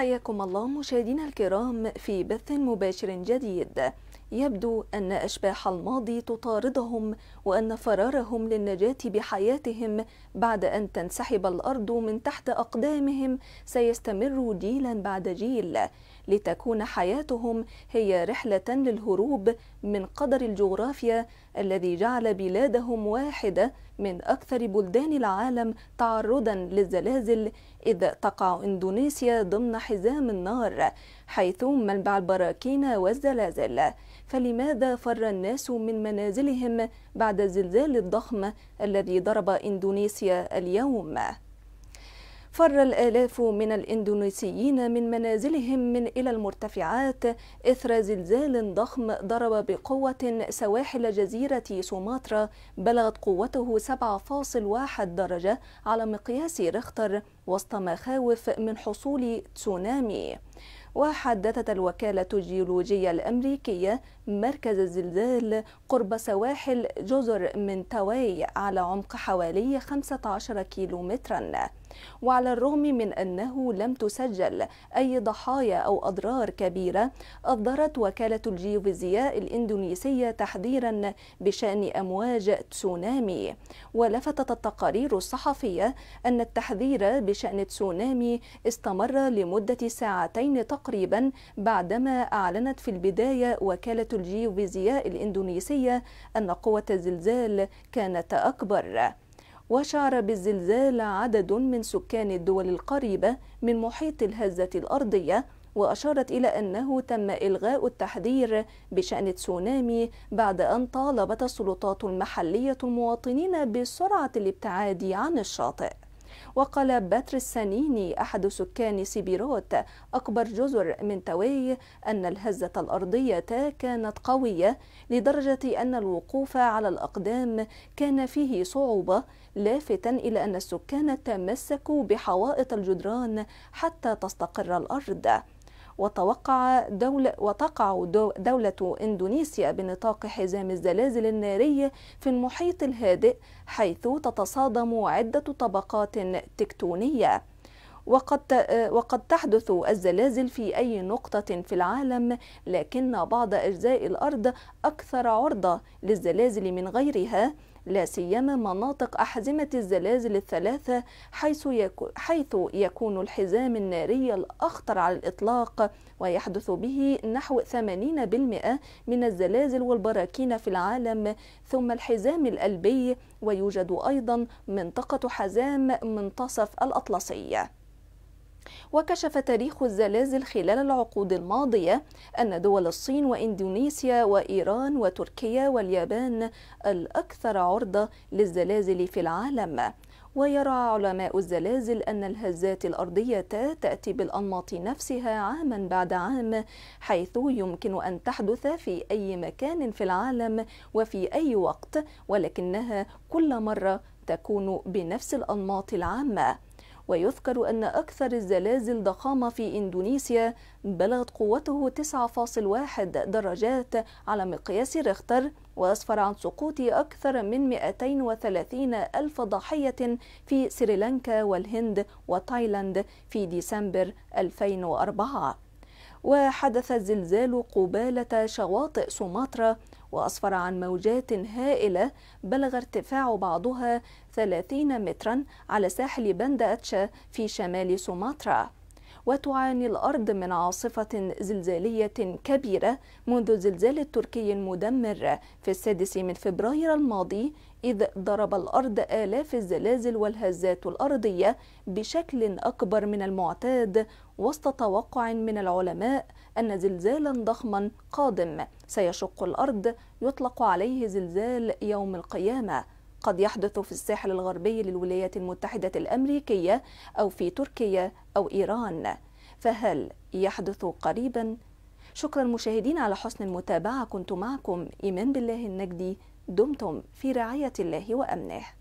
حياكم الله مشاهدينا الكرام في بث مباشر جديد يبدو أن أشباح الماضي تطاردهم وأن فرارهم للنجاة بحياتهم بعد أن تنسحب الأرض من تحت أقدامهم سيستمر جيلا بعد جيل لتكون حياتهم هي رحلة للهروب من قدر الجغرافيا الذي جعل بلادهم واحدة من أكثر بلدان العالم تعرضا للزلازل إذ تقع إندونيسيا ضمن حزام النار حيث منبع البراكين والزلازل فلماذا فر الناس من منازلهم بعد الزلزال الضخم الذي ضرب إندونيسيا اليوم؟ فر الآلاف من الإندونيسيين من منازلهم من إلى المرتفعات إثر زلزال ضخم ضرب بقوة سواحل جزيرة سوماترا بلغت قوته 7.1 درجة على مقياس ريختر وسط مخاوف من حصول تسونامي وحدثت الوكالة الجيولوجية الأمريكية مركز الزلزال قرب سواحل جزر من تواي على عمق حوالي 15 كيلومترا وعلى الرغم من أنه لم تسجل أي ضحايا أو أضرار كبيرة أصدرت وكالة الجيوفيزياء الإندونيسية تحذيرا بشأن أمواج تسونامي ولفتت التقارير الصحفية أن التحذير بشأن بشأن تسونامي استمر لمدة ساعتين تقريبا بعدما أعلنت في البداية وكالة الجيوفيزياء الإندونيسية أن قوة الزلزال كانت أكبر وشعر بالزلزال عدد من سكان الدول القريبة من محيط الهزة الأرضية وأشارت إلى أنه تم إلغاء التحذير بشأن تسونامي بعد أن طالبت السلطات المحلية المواطنين بسرعة الابتعاد عن الشاطئ وقال باتر سانيني أحد سكان سيبيروت أكبر جزر من توي أن الهزة الأرضية كانت قوية لدرجة أن الوقوف على الأقدام كان فيه صعوبة لافتا إلى أن السكان تمسكوا بحوائط الجدران حتى تستقر الأرض وتوقع دولة وتقع دولة إندونيسيا بنطاق حزام الزلازل الناري في المحيط الهادئ حيث تتصادم عدة طبقات تكتونية وقد وقد تحدث الزلازل في أي نقطة في العالم لكن بعض أجزاء الأرض أكثر عرضة للزلازل من غيرها لا سيما مناطق أحزمة الزلازل الثلاثة حيث, يكو حيث يكون الحزام الناري الأخطر على الإطلاق ويحدث به نحو 80% من الزلازل والبراكين في العالم ثم الحزام القلبي ويوجد أيضا منطقة حزام منتصف الأطلسي وكشف تاريخ الزلازل خلال العقود الماضية أن دول الصين وإندونيسيا وإيران وتركيا واليابان الأكثر عرضة للزلازل في العالم ويرى علماء الزلازل أن الهزات الأرضية تأتي بالأنماط نفسها عاما بعد عام حيث يمكن أن تحدث في أي مكان في العالم وفي أي وقت ولكنها كل مرة تكون بنفس الأنماط العامة ويذكر أن أكثر الزلازل ضخامة في إندونيسيا بلغت قوته 9.1 درجات على مقياس ريختر وأسفر عن سقوط أكثر من 230 ألف ضحية في سريلانكا والهند وتايلاند في ديسمبر 2004 وحدث الزلزال قبالة شواطئ سوماترا وأسفر عن موجات هائلة بلغ ارتفاع بعضها 30 مترا على ساحل بند أتشا في شمال سوماترا. وتعاني الأرض من عاصفة زلزالية كبيرة منذ الزلزال التركي المدمر في السادس من فبراير الماضي إذ ضرب الأرض آلاف الزلازل والهزات الأرضية بشكل أكبر من المعتاد وسط توقع من العلماء أن زلزالا ضخما قادم سيشق الأرض يطلق عليه زلزال يوم القيامة قد يحدث في الساحل الغربي للولايات المتحدة الأمريكية أو في تركيا أو إيران فهل يحدث قريبا؟ شكرا مشاهدين على حسن المتابعة كنت معكم إيمان بالله النجدي دمتم في رعاية الله وأمنه